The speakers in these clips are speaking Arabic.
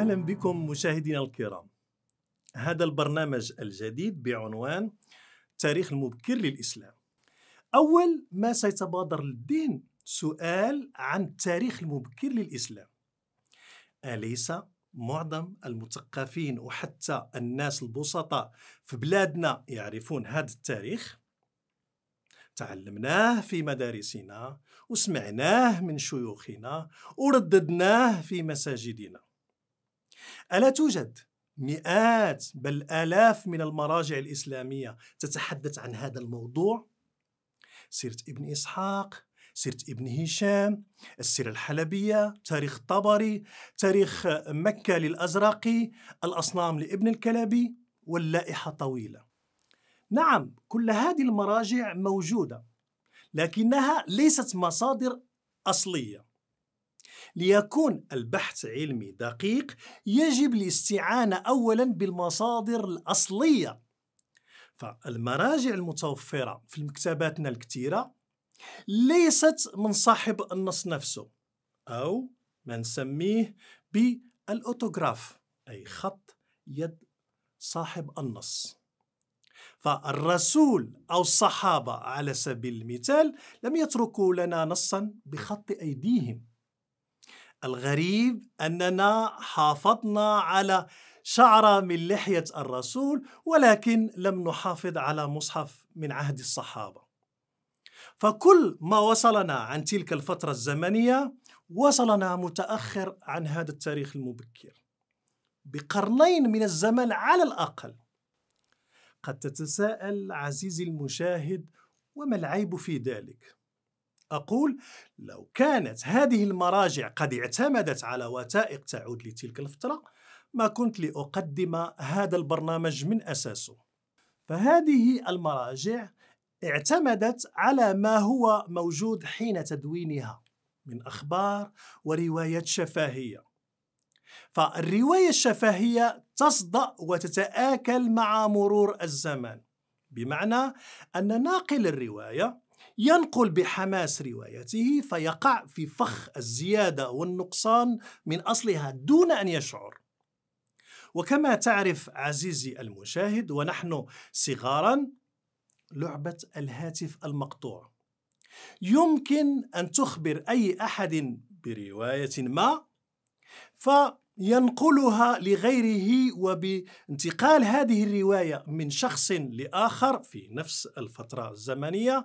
أهلا بكم مشاهدينا الكرام هذا البرنامج الجديد بعنوان تاريخ المبكر للإسلام أول ما سيتبادر للذهن سؤال عن التاريخ المبكر للإسلام أليس معظم المثقفين وحتى الناس البسطاء في بلادنا يعرفون هذا التاريخ تعلمناه في مدارسنا وسمعناه من شيوخنا ورددناه في مساجدنا ألا توجد مئات بل آلاف من المراجع الإسلامية تتحدث عن هذا الموضوع سيرة ابن إسحاق سيرة ابن هشام السيرة الحلبية تاريخ طبري تاريخ مكة للأزرقي الأصنام لابن الكلبي واللائحة طويلة نعم كل هذه المراجع موجودة لكنها ليست مصادر أصلية ليكون البحث علمي دقيق يجب الاستعانة أولا بالمصادر الأصلية فالمراجع المتوفرة في مكتباتنا الكثيرة ليست من صاحب النص نفسه أو ما نسميه بالأوتوغراف أي خط يد صاحب النص فالرسول أو الصحابة على سبيل المثال لم يتركوا لنا نصا بخط أيديهم الغريب أننا حافظنا على شعرة من لحية الرسول ولكن لم نحافظ على مصحف من عهد الصحابة فكل ما وصلنا عن تلك الفترة الزمنية وصلنا متأخر عن هذا التاريخ المبكر بقرنين من الزمن على الأقل قد تتساءل عزيزي المشاهد وما العيب في ذلك؟ أقول لو كانت هذه المراجع قد اعتمدت على وثائق تعود لتلك الفترة ما كنت لأقدم هذا البرنامج من أساسه فهذه المراجع اعتمدت على ما هو موجود حين تدوينها من أخبار وروايات شفاهية فالرواية الشفاهية تصدأ وتتآكل مع مرور الزمان بمعنى أن ناقل الرواية ينقل بحماس روايته فيقع في فخ الزيادة والنقصان من أصلها دون أن يشعر وكما تعرف عزيزي المشاهد ونحن صغارا لعبة الهاتف المقطوع يمكن أن تخبر أي أحد برواية ما ف ينقلها لغيره وبانتقال هذه الرواية من شخص لآخر في نفس الفترة الزمنية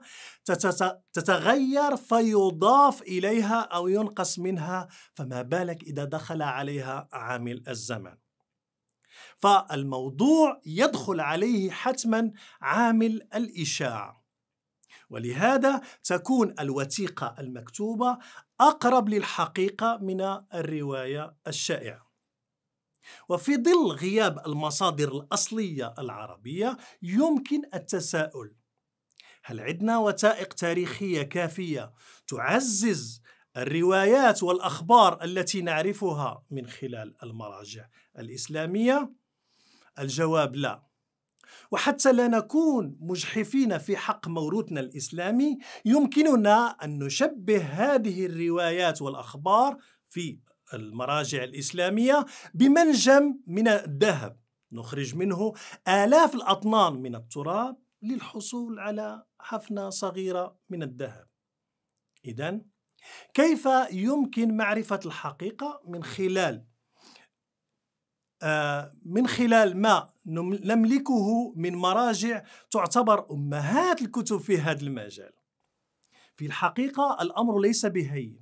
تتغير فيضاف إليها أو ينقص منها فما بالك إذا دخل عليها عامل الزمن فالموضوع يدخل عليه حتما عامل الاشاعه ولهذا تكون الوثيقة المكتوبة أقرب للحقيقة من الرواية الشائعة وفي ظل غياب المصادر الأصلية العربية يمكن التساؤل هل عندنا وثائق تاريخية كافية تعزز الروايات والأخبار التي نعرفها من خلال المراجع الإسلامية؟ الجواب لا وحتى لا نكون مجحفين في حق موروثنا الإسلامي يمكننا أن نشبه هذه الروايات والأخبار في المراجع الإسلامية بمنجم من الذهب نخرج منه آلاف الأطنان من التراب للحصول على حفنة صغيرة من الذهب إذا كيف يمكن معرفة الحقيقة من خلال آه، من خلال ما نملكه من مراجع تعتبر أمهات الكتب في هذا المجال في الحقيقة الأمر ليس بهين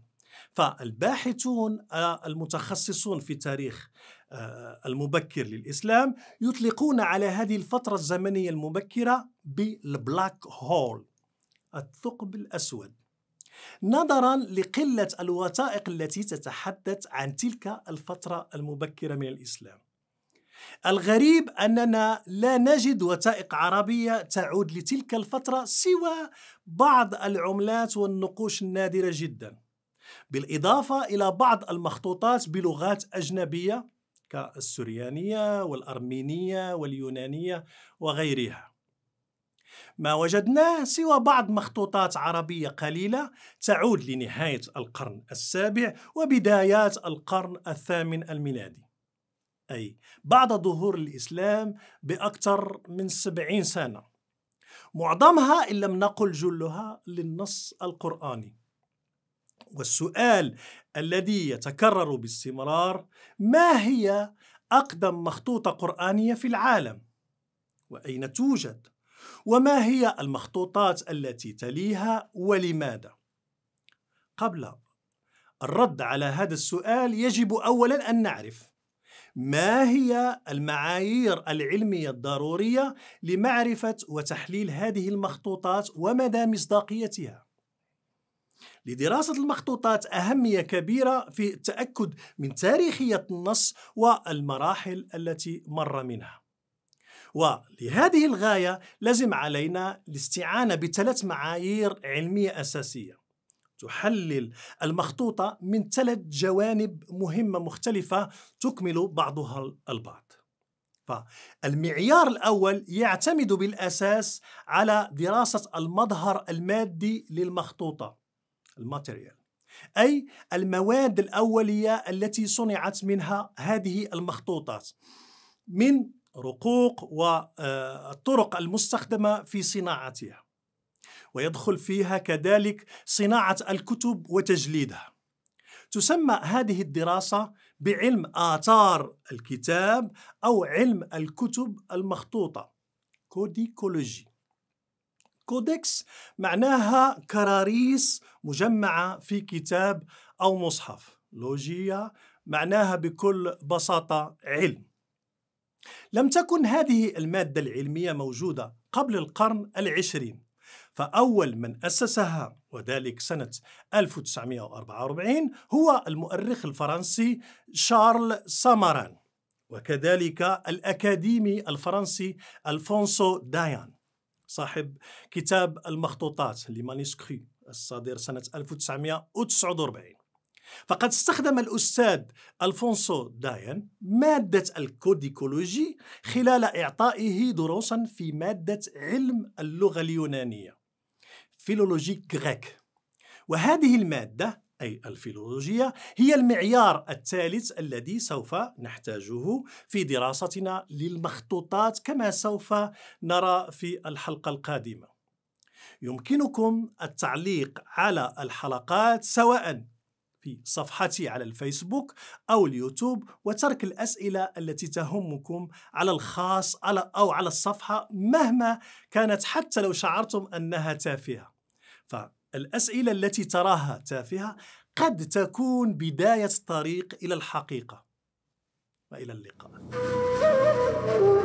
فالباحثون آه، المتخصصون في تاريخ آه، المبكر للإسلام يطلقون على هذه الفترة الزمنية المبكرة بالبلاك هول الثقب الأسود نظرا لقلة الوثائق التي تتحدث عن تلك الفترة المبكرة من الإسلام الغريب أننا لا نجد وثائق عربية تعود لتلك الفترة سوى بعض العملات والنقوش النادرة جدا بالإضافة إلى بعض المخطوطات بلغات أجنبية كالسريانية والأرمينية واليونانية وغيرها ما وجدناه سوى بعض مخطوطات عربية قليلة تعود لنهاية القرن السابع وبدايات القرن الثامن الميلادي أي بعد ظهور الإسلام بأكثر من سبعين سنة معظمها إن لم نقل جلها للنص القرآني والسؤال الذي يتكرر باستمرار ما هي أقدم مخطوطة قرآنية في العالم؟ وأين توجد؟ وما هي المخطوطات التي تليها ولماذا؟ قبل الرد على هذا السؤال يجب أولا أن نعرف ما هي المعايير العلمية الضرورية لمعرفة وتحليل هذه المخطوطات ومدى مصداقيتها؟ لدراسة المخطوطات أهمية كبيرة في التأكد من تاريخية النص والمراحل التي مر منها. ولهذه الغاية لازم علينا الاستعانة بثلاث معايير علمية أساسية تحلل المخطوطة من ثلاث جوانب مهمة مختلفة تكمل بعضها البعض فالمعيار الأول يعتمد بالأساس على دراسة المظهر المادي للمخطوطة الماتيريال أي المواد الأولية التي صنعت منها هذه المخطوطات من رقوق والطرق آه، المستخدمة في صناعتها ويدخل فيها كذلك صناعة الكتب وتجليدها تسمى هذه الدراسة بعلم آثار الكتاب أو علم الكتب المخطوطة كوديكولوجي كودكس معناها كراريس مجمعة في كتاب أو مصحف لوجيا معناها بكل بساطة علم لم تكن هذه المادة العلمية موجودة قبل القرن العشرين فأول من أسسها وذلك سنة 1944 هو المؤرخ الفرنسي شارل ساماران وكذلك الأكاديمي الفرنسي ألفونسو دايان صاحب كتاب المخطوطات لمانيسكري الصادر سنة 1949 فقد استخدم الأستاذ ألفونسو داين مادة الكوديكولوجي خلال إعطائه دروسا في مادة علم اللغة اليونانية فيلولوجي غريك وهذه المادة أي الفيلولوجيا هي المعيار الثالث الذي سوف نحتاجه في دراستنا للمخطوطات كما سوف نرى في الحلقة القادمة يمكنكم التعليق على الحلقات سواء في صفحتي على الفيسبوك أو اليوتيوب وترك الأسئلة التي تهمكم على الخاص أو على الصفحة مهما كانت حتى لو شعرتم أنها تافهة فالأسئلة التي تراها تافهة قد تكون بداية الطريق إلى الحقيقة وإلى اللقاء